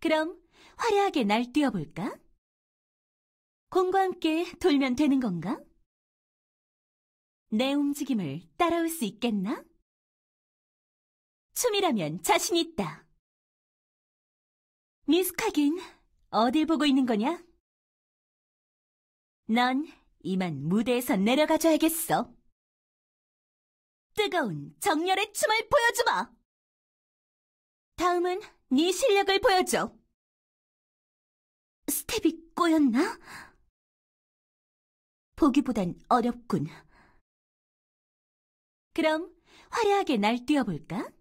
그럼 화려하게 날뛰어 볼까? 공과 함께 돌면 되는 건가? 내 움직임을 따라올 수 있겠나? 춤이라면 자신 있다. 미숙하긴 어딜 보고 있는 거냐? 넌 이만 무대에서 내려가줘야겠어. 뜨거운 정열의 춤을 보여주마! 다음은 네 실력을 보여줘. 스텝이 꼬였나? 보기보단 어렵군. 그럼 화려하게 날뛰어볼까?